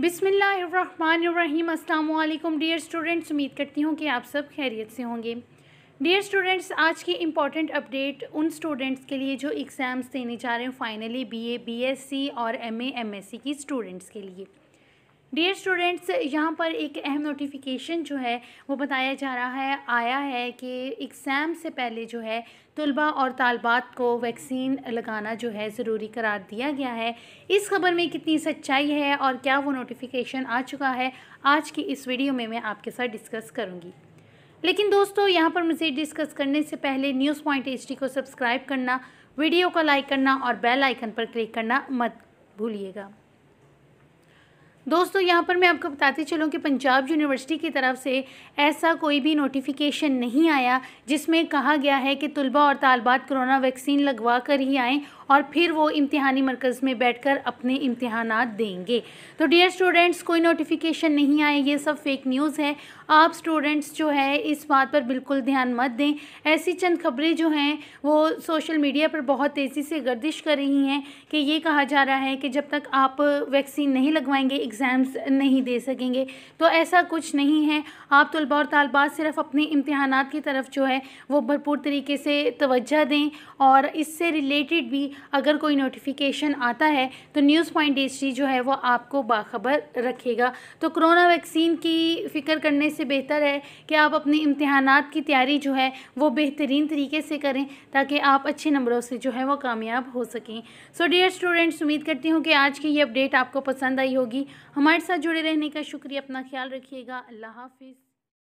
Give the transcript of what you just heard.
बिसमीम अल्लाम dear students उम्मीद करती हूँ कि आप सब खैरियत से होंगे डियर स्टूडेंट्स आज की इम्पॉर्टेंट अपडेट उन स्टूडेंट्स के लिए जो एग्ज़ाम्स देने जा रहे हैं फाइनली बीए बीएससी और एमए एमएससी की स्टूडेंट्स के लिए डियर स्टूडेंट्स यहाँ पर एक अहम नोटिफिकेशन जो है वो बताया जा रहा है आया है कि एग्ज़ाम से पहले जो है तलबा और तलबात को वैक्सीन लगाना जो है ज़रूरी करार दिया गया है इस खबर में कितनी सच्चाई है और क्या वो नोटिफिकेशन आ चुका है आज की इस वीडियो में मैं आपके साथ डिस्कस करूँगी लेकिन दोस्तों यहाँ पर मुझे डिस्कस करने से पहले न्यूज़ पॉइंट एच को सब्सक्राइब करना वीडियो को लाइक करना और बेल आइकन पर क्लिक करना मत भूलिएगा दोस्तों यहाँ पर मैं आपको बताती चलूँ कि पंजाब यूनिवर्सिटी की तरफ से ऐसा कोई भी नोटिफिकेशन नहीं आया जिसमें कहा गया है कि तलबा और तालबात कोरोना वैक्सीन लगवा कर ही आएँ और फिर वो इम्तहानी मरकज़ में कर अपने इम्तहान देंगे तो डियर स्टूडेंट्स कोई नोटिफिकेशन नहीं आए ये सब फेक न्यूज़ है आप स्टूडेंट्स जो है इस बात पर बिल्कुल ध्यान मत दें ऐसी चंद खबरें जो हैं वो सोशल मीडिया पर बहुत तेज़ी से गर्दिश कर रही हैं कि ये कहा जा रहा है कि जब तक आप वैक्सीन नहीं लगवाएंगे एग्ज़ाम्स नहीं दे सकेंगे तो ऐसा कुछ नहीं है आप तलबा और तलबात सिर्फ अपने इम्तहान की तरफ जो है वो भरपूर तरीके से तवज्जो दें और इससे रिलेटेड भी अगर कोई नोटिफिकेशन आता है तो न्यूज़ पॉइंट एच जो है वो आपको बाखबर रखेगा तो कोरोना वैक्सीन की फ़िक्र करने से बेहतर है कि आप अपने इम्तहान की तैयारी जो है वो बेहतरीन तरीके से करें ताकि आप अच्छे नंबरों से जो है वो कामयाब हो सकें सो डियर स्टूडेंट्स उम्मीद करती हूँ कि आज की ये अपडेट आपको पसंद आई होगी हमारे साथ जुड़े रहने का शुक्रिया अपना ख्याल रखिएगा अल्लाह हाफिज़